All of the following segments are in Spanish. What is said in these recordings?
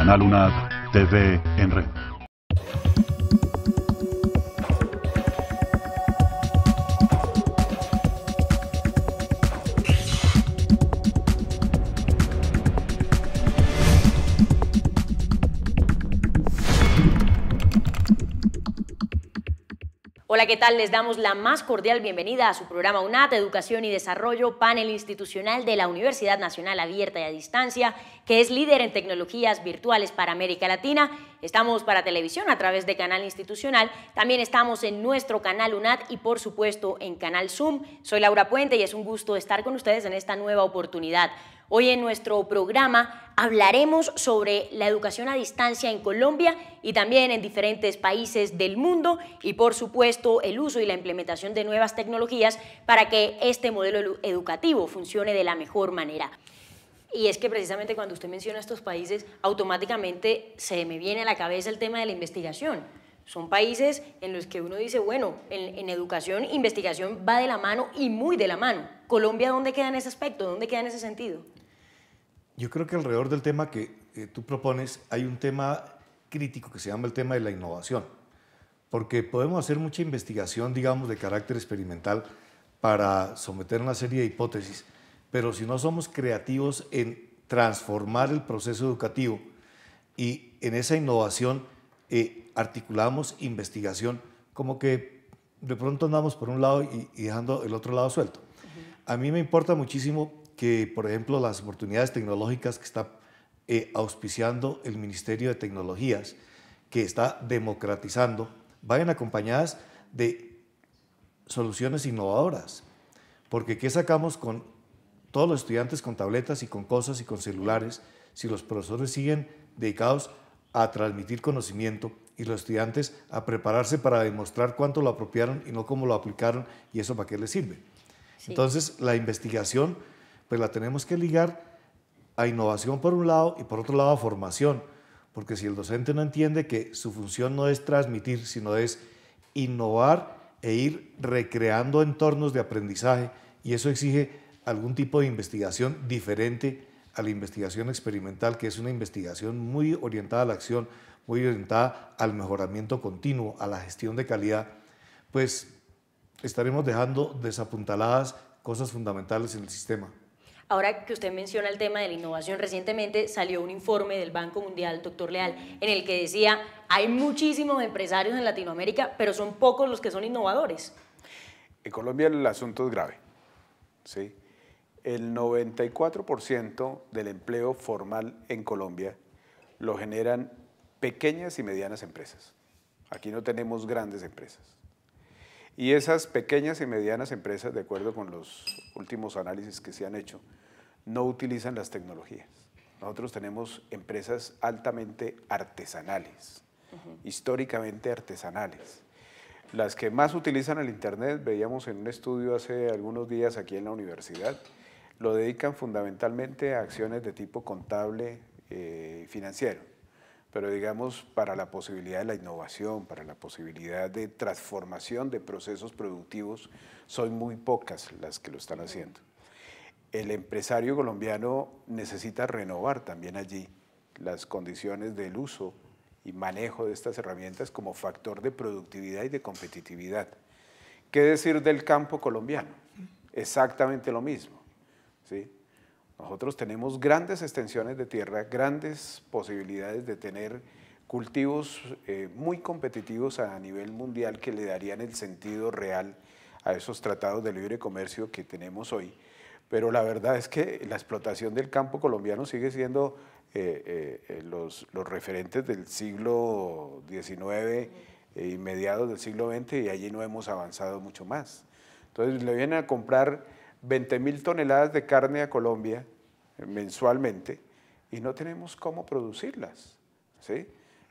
Canal UNAD TV en red. Hola, ¿qué tal? Les damos la más cordial bienvenida a su programa UNAT, Educación y Desarrollo, panel institucional de la Universidad Nacional Abierta y a Distancia, que es líder en tecnologías virtuales para América Latina. Estamos para televisión a través de canal institucional, también estamos en nuestro canal UNAT y por supuesto en canal Zoom. Soy Laura Puente y es un gusto estar con ustedes en esta nueva oportunidad. Hoy en nuestro programa hablaremos sobre la educación a distancia en Colombia y también en diferentes países del mundo y por supuesto el uso y la implementación de nuevas tecnologías para que este modelo educativo funcione de la mejor manera. Y es que precisamente cuando usted menciona estos países, automáticamente se me viene a la cabeza el tema de la investigación. Son países en los que uno dice, bueno, en, educación, investigación va de la mano y muy de la mano. Colombia, ¿dónde queda en ese aspecto? ¿Dónde queda en ese sentido? Yo creo que alrededor del tema que eh, tú propones hay un tema crítico que se llama el tema de la innovación, porque podemos hacer mucha investigación, digamos, de carácter experimental para someter una serie de hipótesis, pero si no somos creativos en transformar el proceso educativo y en esa innovación eh, articulamos investigación, como que de pronto andamos por un lado y, dejando el otro lado suelto. A mí me importa muchísimo que, por ejemplo, las oportunidades tecnológicas que está eh, auspiciando el Ministerio de Tecnologías, que está democratizando, vayan acompañadas de soluciones innovadoras. Porque ¿qué sacamos con todos los estudiantes con tabletas y con cosas y con celulares si los profesores siguen dedicados a transmitir conocimiento y los estudiantes a prepararse para demostrar cuánto lo apropiaron y no cómo lo aplicaron y eso para qué les sirve? Entonces, la investigación pues la tenemos que ligar a innovación por un lado y por otro lado a formación, porque si el docente no entiende que su función no es transmitir, sino es innovar e ir recreando entornos de aprendizaje, y eso exige algún tipo de investigación diferente a la investigación experimental, que es una investigación muy orientada a la acción, muy orientada al mejoramiento continuo, a la gestión de calidad, pues estaremos dejando desapuntaladas cosas fundamentales en el sistema. Ahora que usted menciona el tema de la innovación, recientemente salió un informe del Banco Mundial, doctor Leal, en el que decía, hay muchísimos empresarios en Latinoamérica, pero son pocos los que son innovadores. En Colombia el asunto es grave. ¿sí? El 94% del empleo formal en Colombia lo generan pequeñas y medianas empresas. Aquí no tenemos grandes empresas. Y esas pequeñas y medianas empresas, de acuerdo con los últimos análisis que se han hecho, no utilizan las tecnologías. Nosotros tenemos empresas altamente artesanales, históricamente artesanales. Las que más utilizan el Internet, veíamos en un estudio hace algunos días aquí en la universidad, lo dedican fundamentalmente a acciones de tipo contable eh, financiero, pero digamos para la posibilidad de la innovación, para la posibilidad de transformación de procesos productivos, son muy pocas las que lo están haciendo el empresario colombiano necesita renovar también allí las condiciones del uso y manejo de estas herramientas como factor de productividad y de competitividad. ¿Qué decir del campo colombiano? Exactamente lo mismo. ¿sí? Nosotros tenemos grandes extensiones de tierra, grandes posibilidades de tener cultivos eh, muy competitivos a nivel mundial que le darían el sentido real a esos tratados de libre comercio que tenemos hoy pero la verdad es que la explotación del campo colombiano sigue siendo eh, eh, los, referentes del siglo XIX eh, y mediados del siglo XX y allí no hemos avanzado mucho más. Entonces le vienen a comprar 20 mil toneladas de carne a Colombia mensualmente y no tenemos cómo producirlas.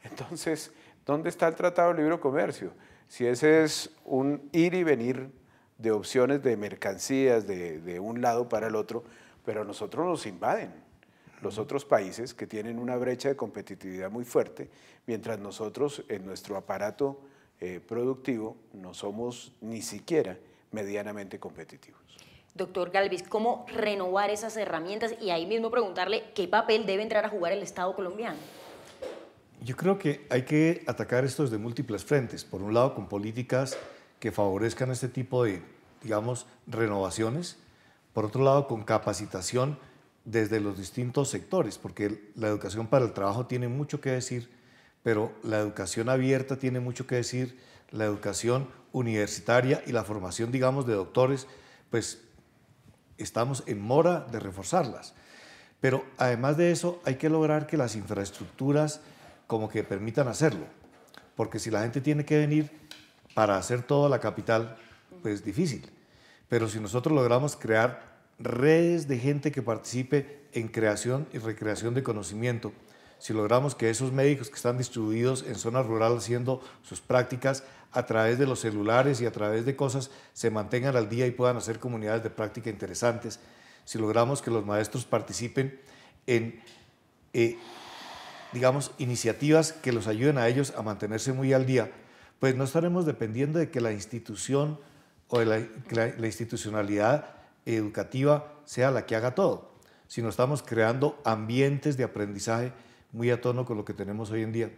Entonces, ¿dónde está el Tratado de Libre Comercio? Si ese es un ir y venir de opciones de mercancías de, un lado para el otro, pero nosotros nos invaden los otros países que tienen una brecha de competitividad muy fuerte, mientras nosotros en nuestro aparato eh, productivo no somos ni siquiera medianamente competitivos. Doctor Galvis, ¿cómo renovar esas herramientas? Y ahí mismo preguntarle qué papel debe entrar a jugar el Estado colombiano. Yo creo que hay que atacar esto desde múltiples frentes. Por un lado, con políticas que favorezcan este tipo de, digamos, renovaciones. Por otro lado, con capacitación desde los distintos sectores, porque la educación para el trabajo tiene mucho que decir, pero la educación abierta tiene mucho que decir, la educación universitaria y la formación, digamos, de doctores, pues estamos en mora de reforzarlas. Pero además de eso, hay que lograr que las infraestructuras como que permitan hacerlo, porque si la gente tiene que venir para hacer toda la capital, pues difícil. Pero si nosotros logramos crear redes de gente que participe en creación y recreación de conocimiento, si logramos que esos médicos que están distribuidos en zonas rurales haciendo sus prácticas a través de los celulares y a través de cosas se mantengan al día y puedan hacer comunidades de práctica interesantes, si logramos que los maestros participen en, eh, digamos, iniciativas que los ayuden a ellos a mantenerse muy al día, pues no estaremos dependiendo de que la institución o la, la institucionalidad educativa sea la que haga todo, sino estamos creando ambientes de aprendizaje muy a tono con lo que tenemos hoy en día.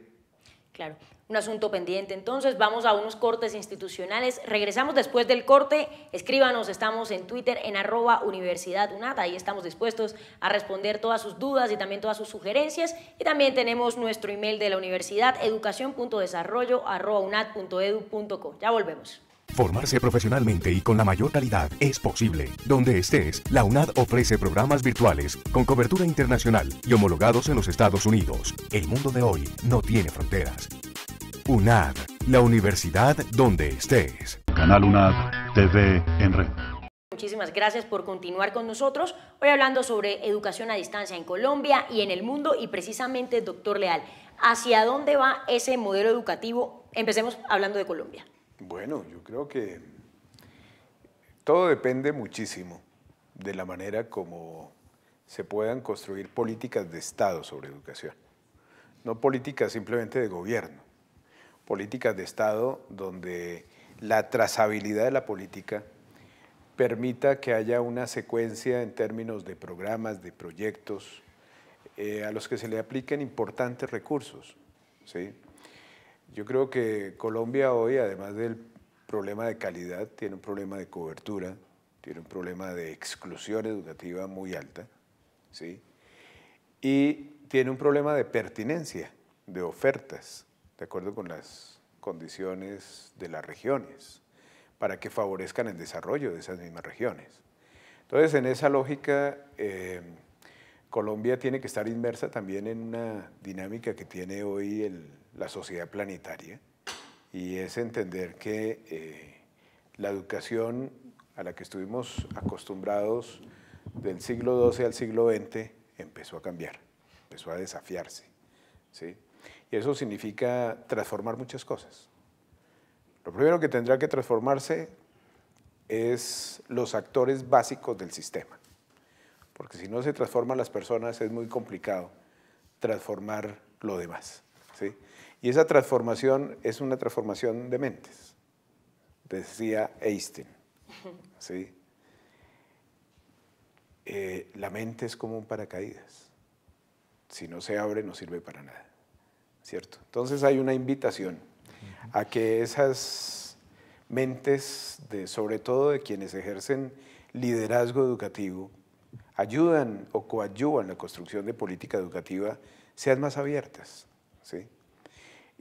Claro, un asunto pendiente. Entonces vamos a unos cortes institucionales. Regresamos después del corte. Escríbanos, estamos en Twitter en arroba Universidad Ahí estamos dispuestos a responder todas sus dudas y también todas sus sugerencias. Y también tenemos nuestro email de la universidad, educación.desarrollo.unat.edu.co. Ya volvemos. Formarse profesionalmente y con la mayor calidad es posible. Donde estés, la UNAD ofrece programas virtuales con cobertura internacional y homologados en los Estados Unidos. El mundo de hoy no tiene fronteras. UNAD, la universidad donde estés. Canal UNAD TV en red. Muchísimas gracias por continuar con nosotros. Hoy hablando sobre educación a distancia en Colombia y en el mundo y precisamente, doctor Leal, ¿hacia dónde va ese modelo educativo? Empecemos hablando de Colombia. Bueno, yo creo que todo depende muchísimo de la manera como se puedan construir políticas de Estado sobre educación, no políticas simplemente de gobierno, políticas de Estado donde la trazabilidad de la política permita que haya una secuencia en términos de programas, de proyectos, eh, a los que se le apliquen importantes recursos. ¿sí? Yo creo que Colombia hoy, además del problema de calidad, tiene un problema de cobertura, tiene un problema de exclusión educativa muy alta, ¿sí? Y tiene un problema de pertinencia, de ofertas, de acuerdo con las condiciones de las regiones, para que favorezcan el desarrollo de esas mismas regiones. Entonces, en esa lógica, eh, Colombia tiene que estar inmersa también en una dinámica que tiene hoy la sociedad planetaria y es entender que eh, la educación a la que estuvimos acostumbrados del siglo XII al siglo XX empezó a cambiar, empezó a desafiarse. Y eso significa transformar muchas cosas. Lo primero que tendrá que transformarse es los actores básicos del sistema porque si no se transforman las personas es muy complicado transformar lo demás. Y esa transformación es una transformación de mentes, decía Einstein. Eh, la mente es como un paracaídas. Si no se abre no sirve para nada. ¿Cierto? Entonces hay una invitación a que esas mentes, sobre todo de quienes ejercen liderazgo educativo, ayudan o coadyuvan la construcción de política educativa sean más abiertas.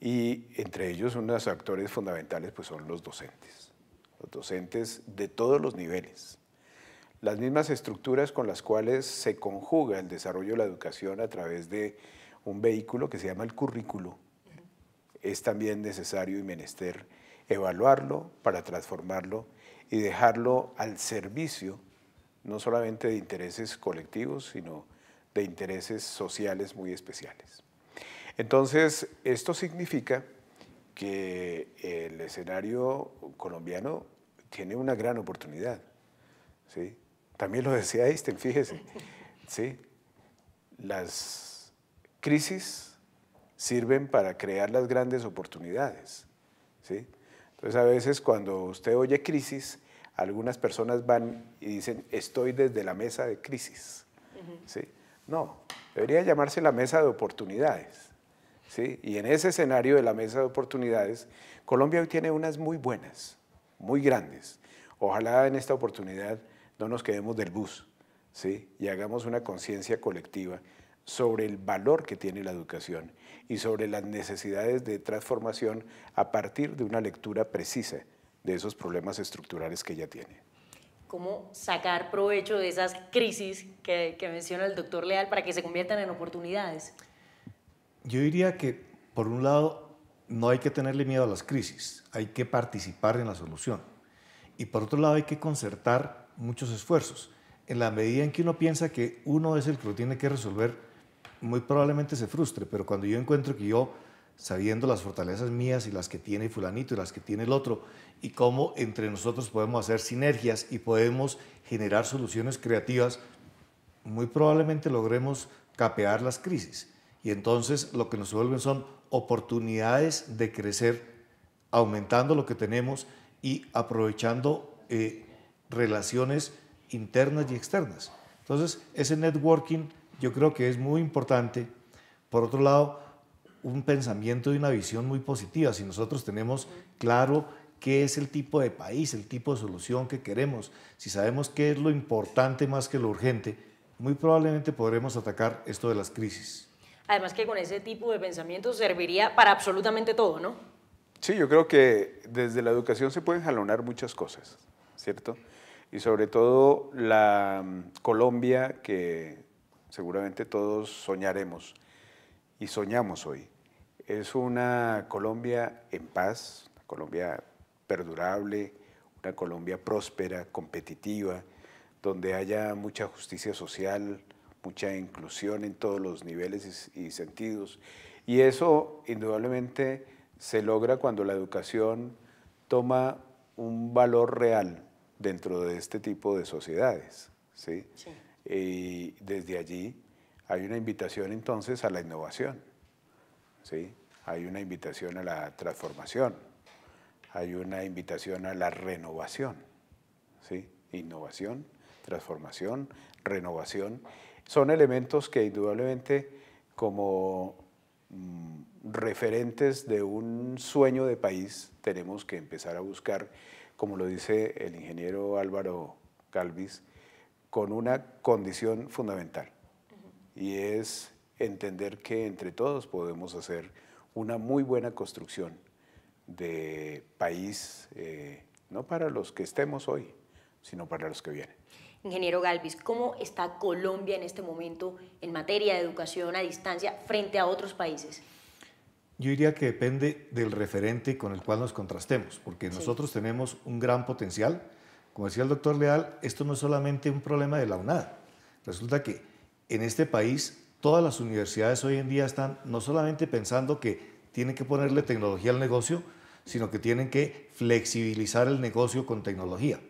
Y entre ellos unos actores fundamentales pues, son los docentes, los docentes de todos los niveles. Las mismas estructuras con las cuales se conjuga el desarrollo de la educación a través de un vehículo que se llama el currículo, es también necesario y menester evaluarlo para transformarlo y dejarlo al servicio no solamente de intereses colectivos, sino de intereses sociales muy especiales. Entonces, esto significa que el escenario colombiano tiene una gran oportunidad. ¿sí? También lo decía Einstein, fíjese. ¿sí? Las crisis sirven para crear las grandes oportunidades. ¿sí? Entonces, a veces cuando usted oye crisis, algunas personas van y dicen, estoy desde la mesa de crisis. ¿Sí? No, debería llamarse la mesa de oportunidades. ¿sí? Y en ese escenario de la mesa de oportunidades, Colombia hoy tiene unas muy buenas, muy grandes. Ojalá en esta oportunidad no nos quedemos del bus ¿sí? y hagamos una conciencia colectiva sobre el valor que tiene la educación y sobre las necesidades de transformación a partir de una lectura precisa de esos problemas estructurales que ella tiene. ¿Cómo sacar provecho de esas crisis que, menciona el doctor Leal para que se conviertan en oportunidades? Yo diría que, por un lado, no hay que tenerle miedo a las crisis, hay que participar en la solución. Y por otro lado, hay que concertar muchos esfuerzos. En la medida en que uno piensa que uno es el que lo tiene que resolver, muy probablemente se frustre, pero cuando yo encuentro que yo sabiendo las fortalezas mías y las que tiene fulanito y las que tiene el otro, y cómo entre nosotros podemos hacer sinergias y podemos generar soluciones creativas, muy probablemente logremos capear las crisis. Y entonces lo que nos vuelven son oportunidades de crecer, aumentando lo que tenemos y aprovechando eh, relaciones internas y externas. Entonces, ese networking yo creo que es muy importante. Por otro lado, un pensamiento y una visión muy positiva. Si nosotros tenemos claro qué es el tipo de país, el tipo de solución que queremos, si sabemos qué es lo importante más que lo urgente, muy probablemente podremos atacar esto de las crisis. Además que con ese tipo de pensamiento serviría para absolutamente todo, ¿no? Sí, yo creo que desde la educación se pueden jalonar muchas cosas, ¿cierto? Y sobre todo la mm, Colombia que seguramente todos soñaremos y soñamos hoy es una Colombia en paz, una Colombia perdurable, una Colombia próspera, competitiva, donde haya mucha justicia social, mucha inclusión en todos los niveles y, sentidos. Y eso indudablemente se logra cuando la educación toma un valor real dentro de este tipo de sociedades. Y desde allí hay una invitación entonces a la innovación. ¿sí? hay una invitación a la transformación, hay una invitación a la renovación, ¿sí? innovación, transformación, renovación. Son elementos que indudablemente como mm, referentes de un sueño de país tenemos que empezar a buscar, como lo dice el ingeniero Álvaro Calvis, con una condición fundamental y es entender que entre todos podemos hacer una muy buena construcción de país, eh, no para los que estemos hoy, sino para los que vienen. Ingeniero Galvis, ¿cómo está Colombia en este momento en materia de educación a distancia frente a otros países? Yo diría que depende del referente con el cual nos contrastemos, porque nosotros tenemos un gran potencial. Como decía el doctor Leal, esto no es solamente un problema de la UNAD. Resulta que en este país todas las universidades hoy en día están no solamente pensando que tienen que ponerle tecnología al negocio, sino que tienen que flexibilizar el negocio con tecnología.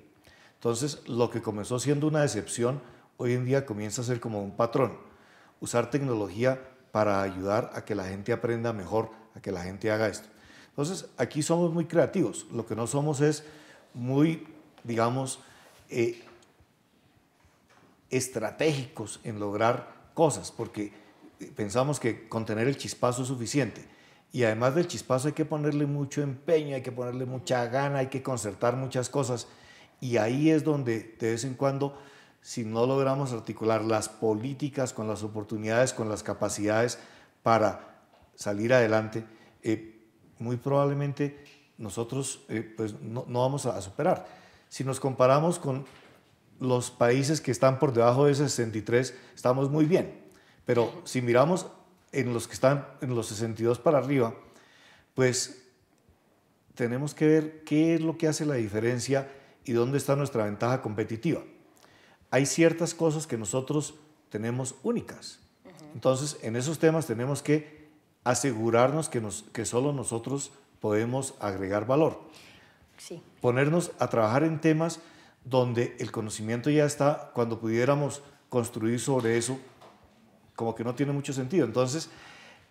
Entonces, lo que comenzó siendo una excepción hoy en día comienza a ser como un patrón. Usar tecnología para ayudar a que la gente aprenda mejor, a que la gente haga esto. Entonces, aquí somos muy creativos. Lo que no somos es muy, digamos, eh, estratégicos en lograr cosas, porque eh, pensamos que contener el chispazo es suficiente. Y además del chispazo hay que ponerle mucho empeño, hay que ponerle mucha gana, hay que concertar muchas cosas. Y ahí es donde de vez en cuando, si no logramos articular las políticas con las oportunidades, con las capacidades para salir adelante, eh, muy probablemente nosotros eh, pues no, vamos a superar. Si nos comparamos con los países que están por debajo de ese 63 estamos muy bien, pero si miramos en los que están en los 62 para arriba, pues tenemos que ver qué es lo que hace la diferencia y dónde está nuestra ventaja competitiva. Hay ciertas cosas que nosotros tenemos únicas. Entonces, en esos temas tenemos que asegurarnos que, nos, que solo nosotros podemos agregar valor. Ponernos a trabajar en temas donde el conocimiento ya está, cuando pudiéramos construir sobre eso, como que no tiene mucho sentido. Entonces,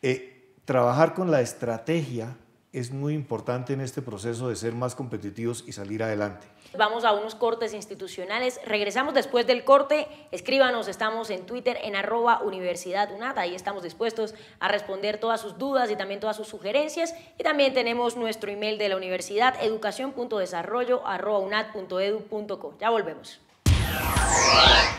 eh, trabajar con la estrategia es muy importante en este proceso de ser más competitivos y salir adelante. Vamos a unos cortes institucionales. Regresamos después del corte. Escríbanos, estamos en Twitter en arroba Universidad Ahí estamos dispuestos a responder todas sus dudas y también todas sus sugerencias. Y también tenemos nuestro email de la universidad, unat.edu.co. Ya volvemos.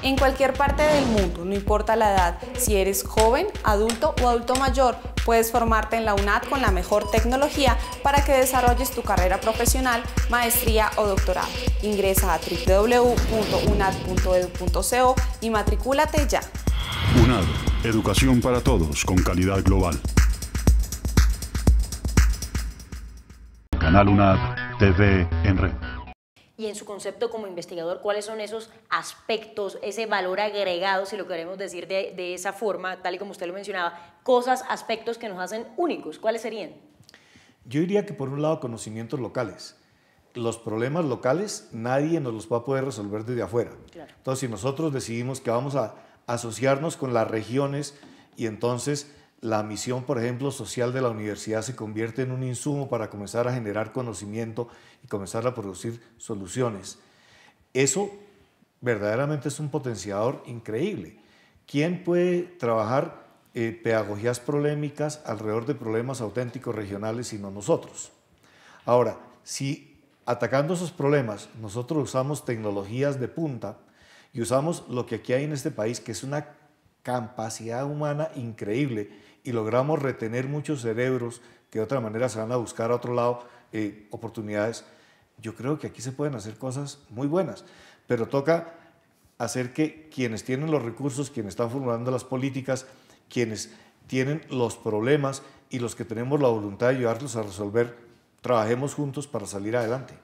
En cualquier parte del mundo, no importa la edad, si eres joven, adulto o adulto mayor, puedes formarte en la UNAD con la mejor tecnología para que desarrolles tu carrera profesional, maestría o doctorado. Ingresa a www.unad.edu.co y matricúlate ya. UNAD, educación para todos con calidad global. Canal UNAD TV en red y en su concepto como investigador, cuáles son esos aspectos, ese valor agregado, si lo queremos decir de, de esa forma, tal y como usted lo mencionaba, cosas, aspectos que nos hacen únicos, ¿cuáles serían? Yo diría que por un lado conocimientos locales. Los problemas locales nadie nos los va a poder resolver desde afuera. Entonces, si nosotros decidimos que vamos a asociarnos con las regiones y entonces la misión, por ejemplo, social de la universidad se convierte en un insumo para comenzar a generar conocimiento y comenzar a producir soluciones. Eso verdaderamente es un potenciador increíble. ¿Quién puede trabajar eh, pedagogías polémicas alrededor de problemas auténticos regionales sino nosotros? Ahora, si atacando esos problemas nosotros usamos tecnologías de punta y usamos lo que aquí hay en este país, que es una capacidad humana increíble, y logramos retener muchos cerebros que de otra manera se van a buscar a otro lado eh, oportunidades, yo creo que aquí se pueden hacer cosas muy buenas, pero toca hacer que quienes tienen los recursos, quienes están formulando las políticas, quienes tienen los problemas y los que tenemos la voluntad de ayudarlos a resolver, trabajemos juntos para salir adelante.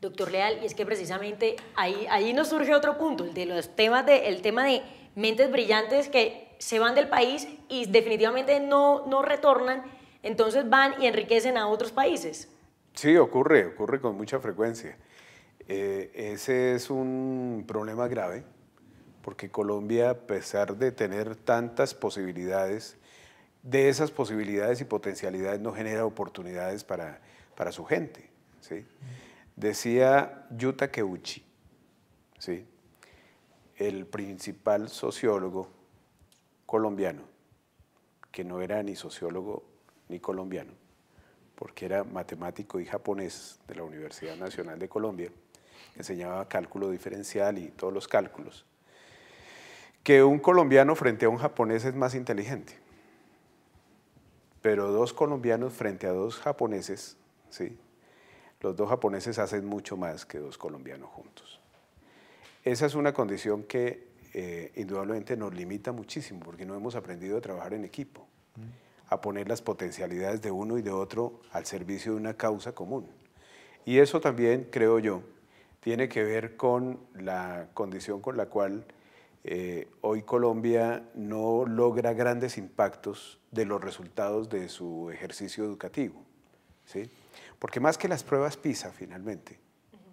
Doctor Leal, y es que precisamente ahí, ahí nos surge otro punto, de los temas de, el tema de mentes brillantes que se van del país y definitivamente no, retornan, entonces van y enriquecen a otros países. Sí, ocurre, ocurre con mucha frecuencia. Eh, ese es un problema grave, porque Colombia, a pesar de tener tantas posibilidades, de esas posibilidades y potencialidades no genera oportunidades para, para su gente. ¿sí? Decía Yuta Keuchi, ¿sí? el principal sociólogo colombiano, que no era ni sociólogo ni colombiano, porque era matemático y japonés de la Universidad Nacional de Colombia, enseñaba cálculo diferencial y todos los cálculos, que un colombiano frente a un japonés es más inteligente, pero dos colombianos frente a dos japoneses, ¿sí? los dos japoneses hacen mucho más que dos colombianos juntos. Esa es una condición que eh, indudablemente nos limita muchísimo porque no hemos aprendido a trabajar en equipo, mm. a poner las potencialidades de uno y de otro al servicio de una causa común. Y eso también, creo yo, tiene que ver con la condición con la cual eh, hoy Colombia no logra grandes impactos de los resultados de su ejercicio educativo. ¿sí? Porque más que las pruebas PISA, finalmente,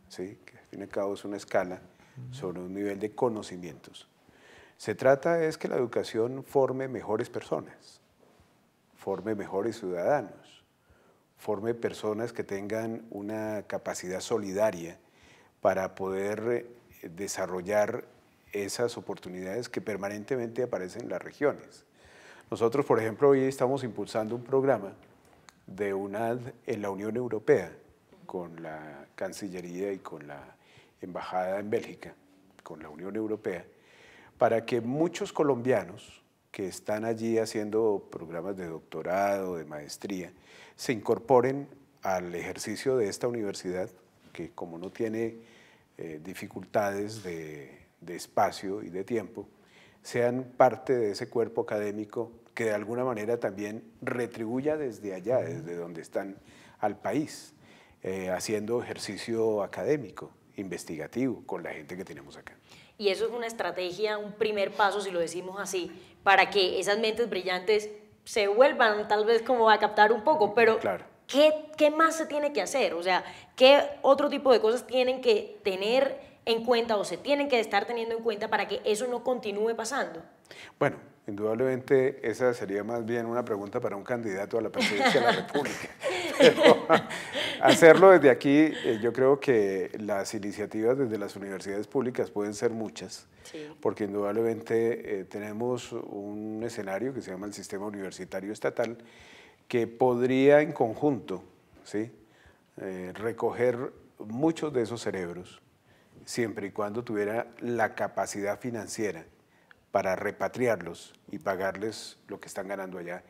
¿sí? que al fin y al cabo es una escala sobre un nivel de conocimientos. Se trata es que la educación forme mejores personas, forme mejores ciudadanos, forme personas que tengan una capacidad solidaria para poder eh, desarrollar esas oportunidades que permanentemente aparecen en las regiones. Nosotros, por ejemplo, hoy estamos impulsando un programa de UNAD en la Unión Europea con la Cancillería y con la Embajada en Bélgica, con la Unión Europea, para que muchos colombianos que están allí haciendo programas de doctorado, de maestría, se incorporen al ejercicio de esta universidad, que como no tiene eh, dificultades de, espacio y de tiempo, sean parte de ese cuerpo académico que de alguna manera también retribuya desde allá, desde donde están al país, eh, haciendo ejercicio académico, investigativo, con la gente que tenemos acá. Y eso es una estrategia, un primer paso, si lo decimos así, para que esas mentes brillantes se vuelvan tal vez como a captar un poco, pero ¿qué, ¿qué más se tiene que hacer? O sea, ¿qué otro tipo de cosas tienen que tener en cuenta o se tienen que estar teniendo en cuenta para que eso no continúe pasando? Bueno, Indudablemente esa sería más bien una pregunta para un candidato a la presidencia de la República. hacerlo desde aquí, eh, yo creo que las iniciativas desde las universidades públicas pueden ser muchas, porque indudablemente eh, tenemos un escenario que se llama el sistema universitario estatal, que podría en conjunto ¿sí? Eh, recoger muchos de esos cerebros, siempre y cuando tuviera la capacidad financiera para repatriarlos y pagarles lo que están ganando allá,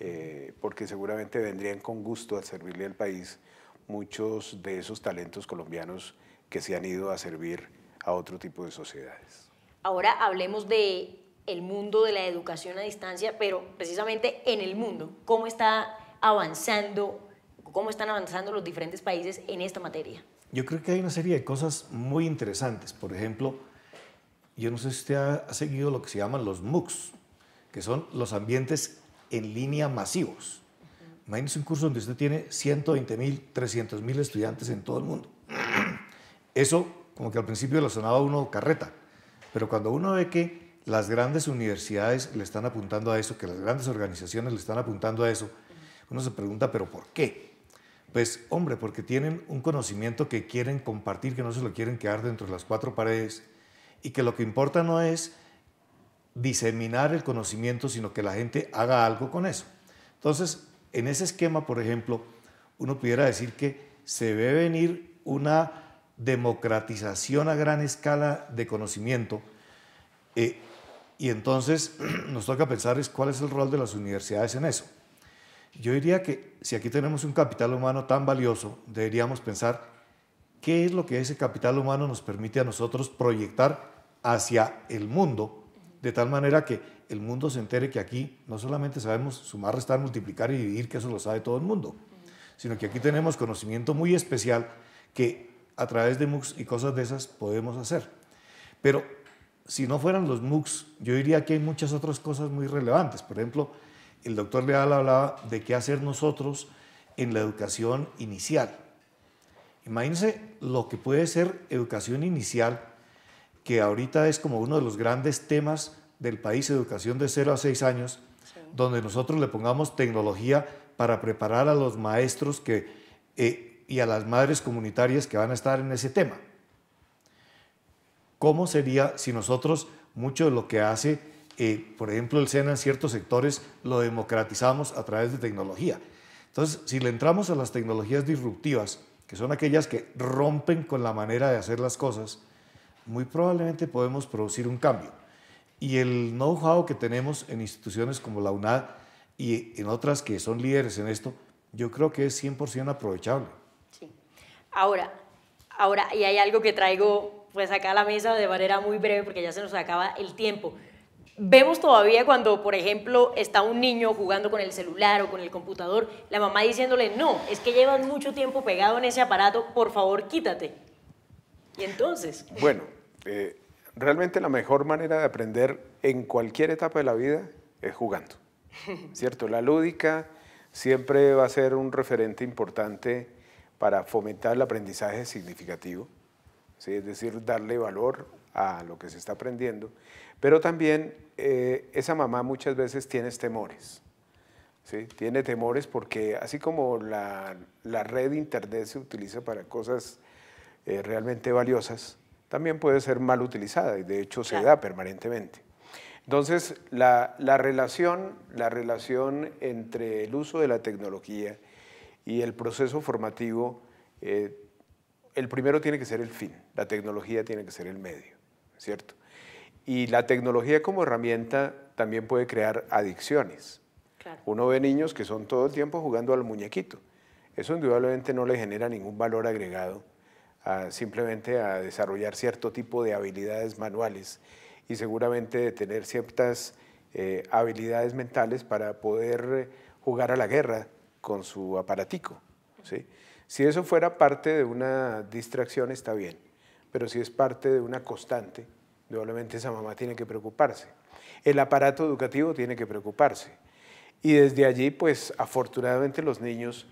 eh, porque seguramente vendrían con gusto a servirle al país muchos de esos talentos colombianos que se han ido a servir a otro tipo de sociedades. Ahora hablemos de el mundo de la educación a distancia, pero precisamente en el mundo, ¿cómo está avanzando, cómo están avanzando los diferentes países en esta materia? Yo creo que hay una serie de cosas muy interesantes. Por ejemplo, yo no sé si usted ha, seguido lo que se llaman los MOOCs, que son los ambientes en línea masivos. Imagínese un curso donde usted tiene 120 mil, 300 mil estudiantes en todo el mundo. Eso como que al principio lo sonaba uno carreta, pero cuando uno ve que las grandes universidades le están apuntando a eso, que las grandes organizaciones le están apuntando a eso, uno se pregunta, ¿pero por qué? Pues hombre, porque tienen un conocimiento que quieren compartir, que no se lo quieren quedar dentro de las cuatro paredes, y que lo que importa no es diseminar el conocimiento, sino que la gente haga algo con eso. Entonces, en ese esquema, por ejemplo, uno pudiera decir que se ve venir una democratización a gran escala de conocimiento eh, y entonces nos toca pensar cuál es el rol de las universidades en eso. Yo diría que si aquí tenemos un capital humano tan valioso, deberíamos pensar qué es lo que ese capital humano nos permite a nosotros proyectar hacia el mundo, de tal manera que el mundo se entere que aquí no solamente sabemos sumar, restar, multiplicar y dividir, que eso lo sabe todo el mundo, sino que aquí tenemos conocimiento muy especial que a través de MOOCs y cosas de esas podemos hacer. Pero si no fueran los MOOCs, yo diría que hay muchas otras cosas muy relevantes. Por ejemplo, el doctor Leal hablaba de qué hacer nosotros en la educación inicial Imagínense lo que puede ser educación inicial, que ahorita es como uno de los grandes temas del país, educación de 0 a 6 años, donde nosotros le pongamos tecnología para preparar a los maestros que, eh, y a las madres comunitarias que van a estar en ese tema. ¿Cómo sería si nosotros mucho de lo que hace, eh, por ejemplo, el SENA en ciertos sectores, lo democratizamos a través de tecnología? Entonces, si le entramos a las tecnologías disruptivas, que son aquellas que rompen con la manera de hacer las cosas, muy probablemente podemos producir un cambio. Y el know-how que tenemos en instituciones como la UNAD y en otras que son líderes en esto, yo creo que es 100% aprovechable. Sí. Ahora, ahora, y hay algo que traigo pues acá a la mesa de manera muy breve porque ya se nos acaba el tiempo. Vemos todavía cuando, por ejemplo, está un niño jugando con el celular o con el computador, la mamá diciéndole, no, es que llevas mucho tiempo pegado en ese aparato, por favor, quítate. ¿Y entonces? Bueno, eh, realmente la mejor manera de aprender en cualquier etapa de la vida es jugando, ¿cierto? La lúdica siempre va a ser un referente importante para fomentar el aprendizaje significativo, es decir, darle valor a lo que se está aprendiendo, pero también eh, esa mamá muchas veces tiene temores. ¿sí? Tiene temores porque así como la, la red internet se utiliza para cosas eh, realmente valiosas, también puede ser mal utilizada y de hecho se da permanentemente. Entonces, la, relación, la relación entre el uso de la tecnología y el proceso formativo, eh, el primero tiene que ser el fin, la tecnología tiene que ser el medio. ¿cierto? Y la tecnología como herramienta también puede crear adicciones. Uno ve niños que son todo el tiempo jugando al muñequito. Eso indudablemente no le genera ningún valor agregado, simplemente a desarrollar cierto tipo de habilidades manuales y seguramente de tener ciertas eh, habilidades mentales para poder eh, jugar a la guerra con su aparatico. ¿sí? Si eso fuera parte de una distracción, está bien pero si es parte de una constante, probablemente esa mamá tiene que preocuparse. El aparato educativo tiene que preocuparse. Y desde allí, pues afortunadamente los niños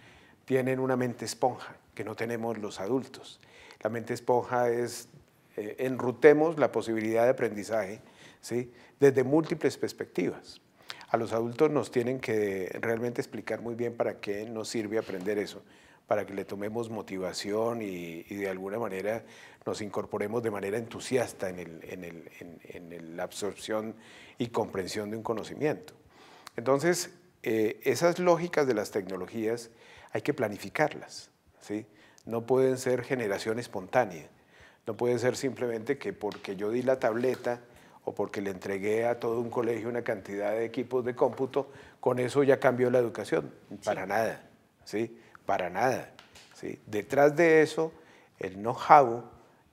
tienen una mente esponja, que no tenemos los adultos. La mente esponja es, eh, enrutemos la posibilidad de aprendizaje ¿sí? desde múltiples perspectivas. A los adultos nos tienen que realmente explicar muy bien para qué nos sirve aprender eso para que le tomemos motivación y, de alguna manera nos incorporemos de manera entusiasta en, la absorción y comprensión de un conocimiento. Entonces, eh, esas lógicas de las tecnologías hay que planificarlas, ¿sí? No pueden ser generación espontánea, no puede ser simplemente que porque yo di la tableta o porque le entregué a todo un colegio una cantidad de equipos de cómputo, con eso ya cambió la educación, para nada, ¿sí? para nada. ¿sí? Detrás de eso, el know-how,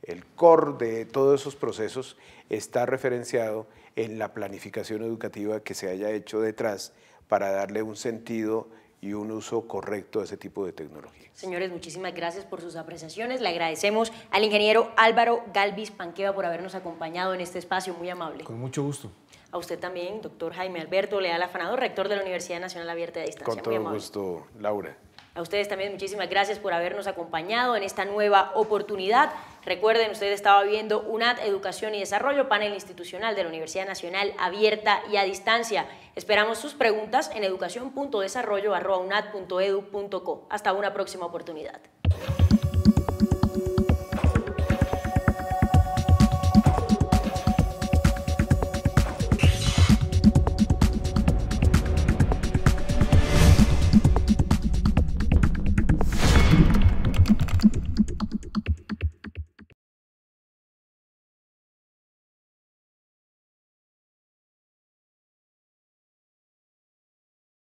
el core de todos esos procesos está referenciado en la planificación educativa que se haya hecho detrás para darle un sentido y un uso correcto a ese tipo de tecnología. Señores, muchísimas gracias por sus apreciaciones. Le agradecemos al ingeniero Álvaro Galvis Panqueva por habernos acompañado en este espacio muy amable. Con mucho gusto. A usted también, doctor Jaime Alberto Leal Afanado, rector de la Universidad Nacional Abierta de Distancia. Con todo gusto, Laura. A ustedes también muchísimas gracias por habernos acompañado en esta nueva oportunidad. Recuerden, ustedes estaba viendo UNAD Educación y Desarrollo, panel institucional de la Universidad Nacional Abierta y a Distancia. Esperamos sus preguntas en educación.desarrollo.unad.edu.co. Hasta una próxima oportunidad.